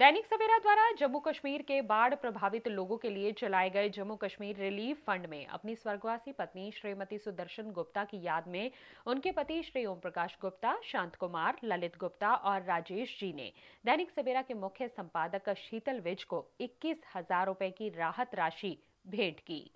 दैनिक सवेरा द्वारा जम्मू कश्मीर के बाढ़ प्रभावित लोगों के लिए चलाए गए जम्मू कश्मीर रिलीफ फंड में अपनी स्वर्गवासी पत्नी श्रीमती सुदर्शन गुप्ता की याद में उनके पति श्री ओम प्रकाश गुप्ता शांत कुमार ललित गुप्ता और राजेश जी ने दैनिक सवेरा के मुख्य संपादक शीतल विज को इक्कीस हजार रुपए की राहत राशि भेंट की